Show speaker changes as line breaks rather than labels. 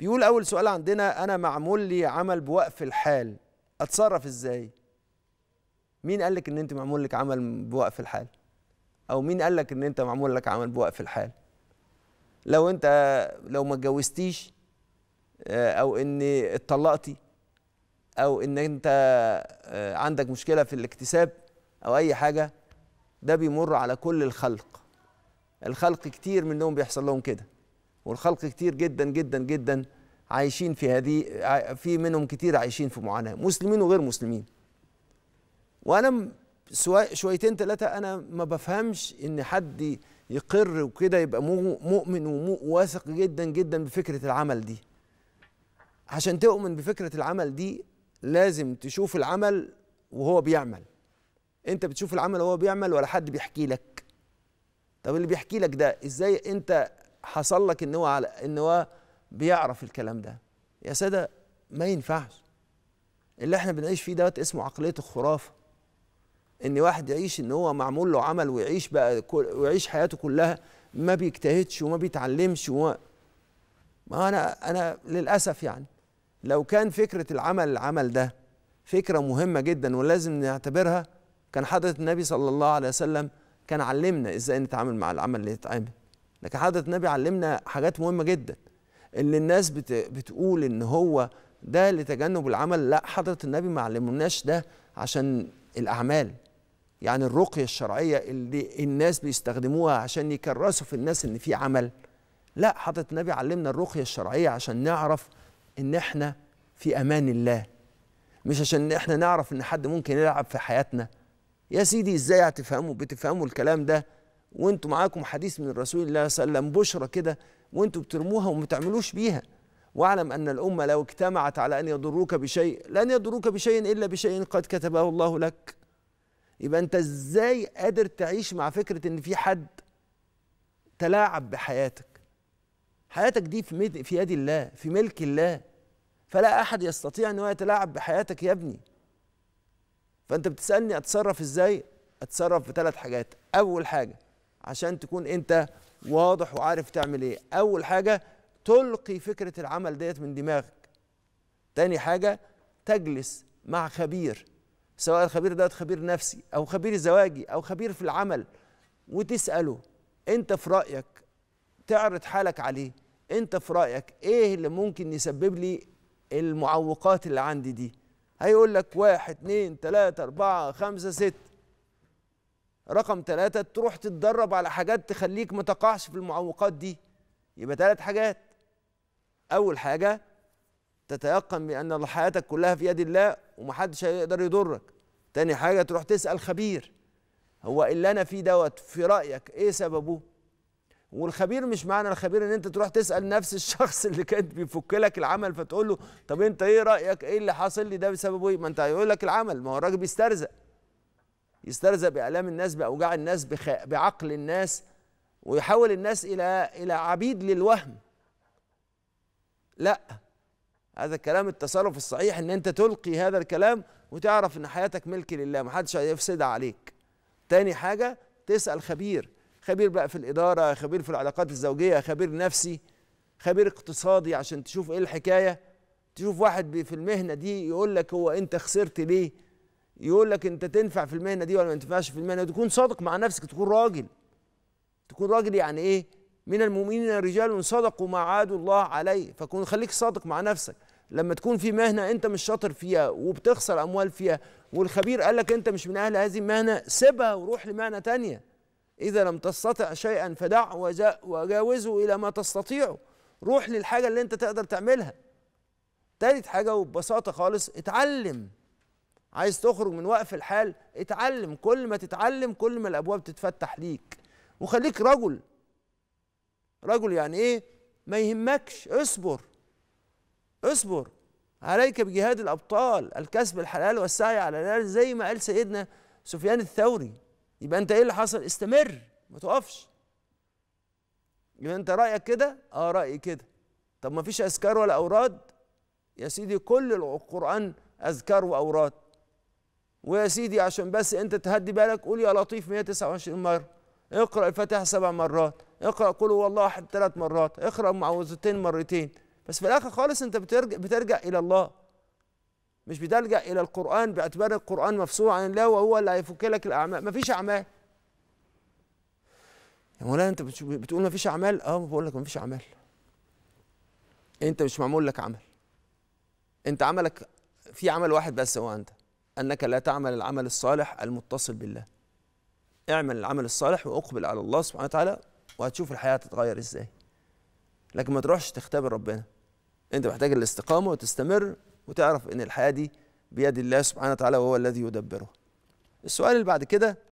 بيقول أول سؤال عندنا أنا معمول لي عمل بوقف الحال أتصرف إزاي؟ مين قال لك إن أنت معمول لك عمل بوقف الحال؟ أو مين قال لك إن أنت معمول لك عمل بوقف الحال؟ لو أنت لو ما اتجوزتيش آه، أو إن اتطلقتي أو إن أنت آه، عندك مشكلة في الاكتساب أو أي حاجة ده بيمر على كل الخلق الخلق كتير منهم بيحصل لهم كده والخلق كتير جدا جدا جدا عايشين في هذه في منهم كتير عايشين في معاناه مسلمين وغير مسلمين وانا شويتين ثلاثه انا ما بفهمش ان حد يقر وكده يبقى مؤمن وواثق جدا جدا بفكره العمل دي عشان تؤمن بفكره العمل دي لازم تشوف العمل وهو بيعمل انت بتشوف العمل وهو بيعمل ولا حد بيحكي لك طب اللي بيحكي لك ده ازاي انت حصل لك ان هو على ان هو بيعرف الكلام ده يا ساده ما ينفعش اللي احنا بنعيش فيه دوت اسمه عقليه الخرافه ان واحد يعيش ان هو معمول له عمل ويعيش بقى ويعيش حياته كلها ما بيجتهدش وما بيتعلمش وما ما انا انا للاسف يعني لو كان فكره العمل العمل ده فكره مهمه جدا ولازم نعتبرها كان حضره النبي صلى الله عليه وسلم كان علمنا ازاي نتعامل مع العمل اللي يتعمل لكن حضرة النبي علمنا حاجات مهمة جدا اللي الناس بت... بتقول ان هو ده لتجنب العمل لا حضرة النبي ما علمناش ده عشان الأعمال يعني الرقية الشرعية اللي الناس بيستخدموها عشان يكرسوا في الناس ان في عمل لا حضرة النبي علمنا الرقية الشرعية عشان نعرف ان احنا في امان الله مش عشان احنا نعرف ان حد ممكن يلعب في حياتنا يا سيدي ازاي هتفهموا بتفهموا الكلام ده وانتوا معاكم حديث من الرسول الله صلى الله عليه وسلم بشرى كده وانتوا بترموها وما تعملوش بيها واعلم ان الامه لو اجتمعت على ان يضروك بشيء لن يضروك بشيء الا بشيء قد كتبه الله لك يبقى انت ازاي قادر تعيش مع فكره ان في حد تلاعب بحياتك حياتك دي في, في يد الله في ملك الله فلا احد يستطيع ان هو يتلاعب بحياتك يا ابني فانت بتسالني اتصرف ازاي اتصرف في ثلاث حاجات اول حاجه عشان تكون انت واضح وعارف تعمل ايه اول حاجه تلقي فكره العمل ديت من دماغك تاني حاجه تجلس مع خبير سواء الخبير ده خبير نفسي او خبير زواجي او خبير في العمل وتساله انت في رايك تعرض حالك عليه انت في رايك ايه اللي ممكن يسبب لي المعوقات اللي عندي دي هيقول لك واحد اتنين تلاته اربعه خمسه سته رقم ثلاثة تروح تتدرب على حاجات تخليك ما تقعش في المعوقات دي يبقى ثلاث حاجات أول حاجة تتيقن بأن حياتك كلها في يد الله ومحدش هيقدر يضرك تاني حاجة تروح تسأل خبير هو اللي أنا فيه دوت في رأيك إيه سببه والخبير مش معنى الخبير ان انت تروح تسال نفس الشخص اللي كان بيفك لك العمل فتقول له طب انت ايه رايك ايه اللي حاصل لي ده بسببه ايه ما انت هيقول لك العمل ما هو الراجل بيسترزق يسترزق بآلام الناس بأوجاع الناس بعقل الناس ويحول الناس إلى إلى عبيد للوهم لا هذا الكلام التصرف الصحيح ان انت تلقي هذا الكلام وتعرف ان حياتك ملك لله محدش هيفسدها عليك تاني حاجة تسأل خبير خبير بقى في الإدارة خبير في العلاقات الزوجية خبير نفسي خبير اقتصادي عشان تشوف ايه الحكاية تشوف واحد في المهنة دي يقول لك هو انت خسرت ليه يقول لك انت تنفع في المهنه دي ولا ما تنفعش في المهنه دي تكون صادق مع نفسك تكون راجل تكون راجل يعني ايه من المؤمنين رجال صدقوا ما عادوا الله عليه فكون خليك صادق مع نفسك لما تكون في مهنه انت مش شاطر فيها وبتخسر اموال فيها والخبير قال لك انت مش من اهل هذه المهنه سيبها وروح لمهنه تانية اذا لم تستطع شيئا فدع وجاوزه الى ما تستطيعه روح للحاجه اللي انت تقدر تعملها تالت حاجه وببساطه خالص اتعلم عايز تخرج من وقف الحال اتعلم كل ما تتعلم كل ما الابواب تتفتح ليك وخليك رجل رجل يعني ايه ما يهمكش اصبر اصبر عليك بجهاد الابطال الكسب الحلال والسعي على الحلال زي ما قال سيدنا سفيان الثوري يبقى انت ايه اللي حصل استمر ما توقفش يبقى انت رايك كده اه رايي كده طب ما فيش اذكار ولا اوراد يا سيدي كل القران اذكار واوراد ويا سيدي عشان بس انت تهدي بالك قول يا لطيف 129 مره اقرا الفاتحه سبع مرات اقرا قل هو الله احد ثلاث مرات اقرا معوذتين مرتين بس في الاخر خالص انت بترجع بترجع الى الله مش بتلجا الى القران باعتبار القران مفصول عن الله وهو اللي هيفك لك الاعمال ما فيش اعمال يا مولانا انت بتقول ما فيش اعمال اه بقول لك ما فيش اعمال انت مش معمول لك عمل انت عملك في عمل واحد بس هو انت أنك لا تعمل العمل الصالح المتصل بالله اعمل العمل الصالح وأقبل على الله سبحانه وتعالى وهتشوف الحياة هتتغير إزاي لكن ما تروحش تختبر ربنا أنت محتاج الاستقامة وتستمر وتعرف أن الحياة دي بيد الله سبحانه وتعالى وهو الذي يدبرها السؤال اللي بعد كده